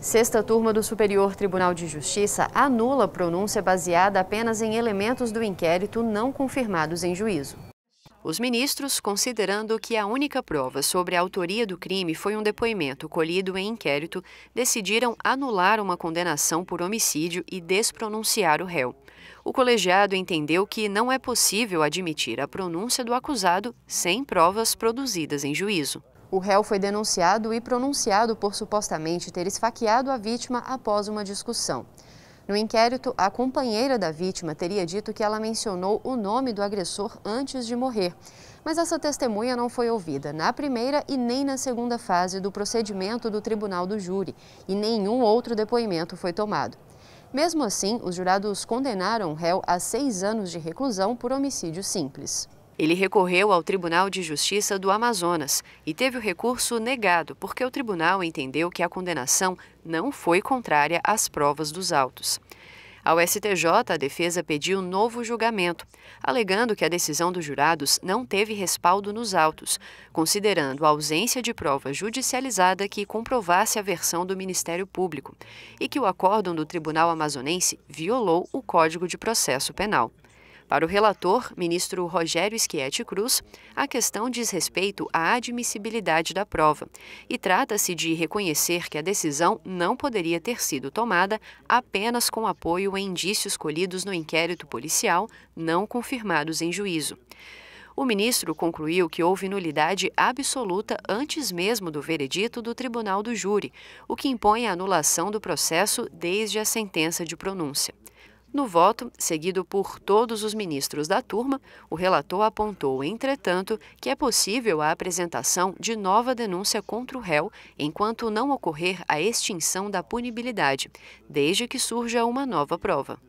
Sexta turma do Superior Tribunal de Justiça anula pronúncia baseada apenas em elementos do inquérito não confirmados em juízo. Os ministros, considerando que a única prova sobre a autoria do crime foi um depoimento colhido em inquérito, decidiram anular uma condenação por homicídio e despronunciar o réu. O colegiado entendeu que não é possível admitir a pronúncia do acusado sem provas produzidas em juízo. O réu foi denunciado e pronunciado por supostamente ter esfaqueado a vítima após uma discussão. No inquérito, a companheira da vítima teria dito que ela mencionou o nome do agressor antes de morrer. Mas essa testemunha não foi ouvida na primeira e nem na segunda fase do procedimento do tribunal do júri, e nenhum outro depoimento foi tomado. Mesmo assim, os jurados condenaram o réu a seis anos de reclusão por homicídio simples. Ele recorreu ao Tribunal de Justiça do Amazonas e teve o recurso negado porque o tribunal entendeu que a condenação não foi contrária às provas dos autos. Ao STJ, a defesa pediu novo julgamento, alegando que a decisão dos jurados não teve respaldo nos autos, considerando a ausência de prova judicializada que comprovasse a versão do Ministério Público e que o acórdão do Tribunal Amazonense violou o Código de Processo Penal. Para o relator, ministro Rogério Schietti Cruz, a questão diz respeito à admissibilidade da prova e trata-se de reconhecer que a decisão não poderia ter sido tomada apenas com apoio em indícios colhidos no inquérito policial não confirmados em juízo. O ministro concluiu que houve nulidade absoluta antes mesmo do veredito do tribunal do júri, o que impõe a anulação do processo desde a sentença de pronúncia. No voto, seguido por todos os ministros da turma, o relator apontou, entretanto, que é possível a apresentação de nova denúncia contra o réu enquanto não ocorrer a extinção da punibilidade, desde que surja uma nova prova.